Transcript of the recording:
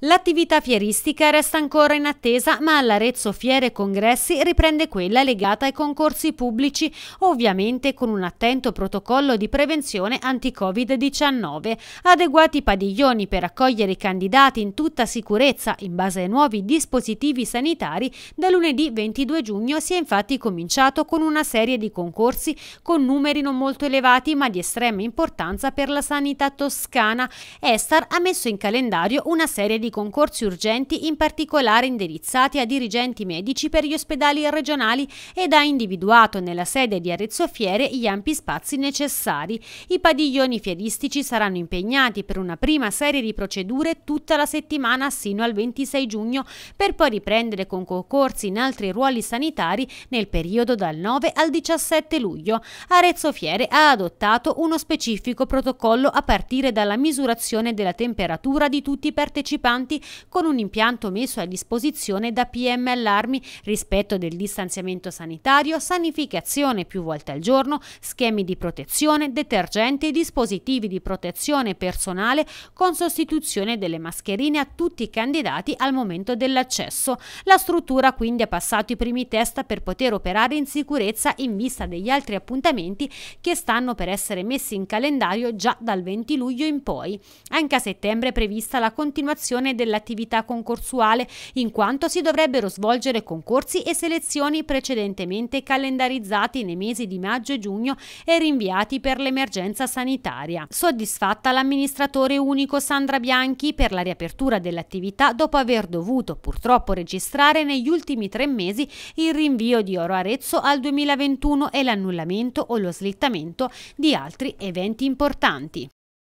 L'attività fieristica resta ancora in attesa, ma all'Arezzo Fiere e Congressi riprende quella legata ai concorsi pubblici, ovviamente con un attento protocollo di prevenzione anti-Covid-19, adeguati padiglioni per accogliere i candidati in tutta sicurezza in base ai nuovi dispositivi sanitari. Da lunedì 22 giugno si è infatti cominciato con una serie di concorsi con numeri non molto elevati ma di estrema importanza per la sanità toscana. Estar ha messo in calendario una serie di di concorsi urgenti in particolare indirizzati a dirigenti medici per gli ospedali regionali ed ha individuato nella sede di Arezzo Fiere gli ampi spazi necessari. I padiglioni fieristici saranno impegnati per una prima serie di procedure tutta la settimana sino al 26 giugno per poi riprendere con concorsi in altri ruoli sanitari nel periodo dal 9 al 17 luglio. Arezzo Fiere ha adottato uno specifico protocollo a partire dalla misurazione della temperatura di tutti i partecipanti importanti con un impianto messo a disposizione da PM Allarmi, rispetto del distanziamento sanitario, sanificazione più volte al giorno, schemi di protezione, detergenti e dispositivi di protezione personale con sostituzione delle mascherine a tutti i candidati al momento dell'accesso. La struttura quindi ha passato i primi test per poter operare in sicurezza in vista degli altri appuntamenti che stanno per essere messi in calendario già dal 20 luglio in poi. Anche a settembre è prevista la continuazione sospensione dell'attività concorsuale in quanto si dovrebbero svolgere concorsi e selezioni precedentemente calendarizzati nei mesi di maggio e giugno e rinviati per l'emergenza sanitaria. Soddisfatta l'amministratore unico Sandra Bianchi per la riapertura dell'attività dopo aver dovuto purtroppo registrare negli ultimi tre mesi il rinvio di Oro Arezzo al 2021 e l'annullamento o lo slittamento di altri eventi importanti.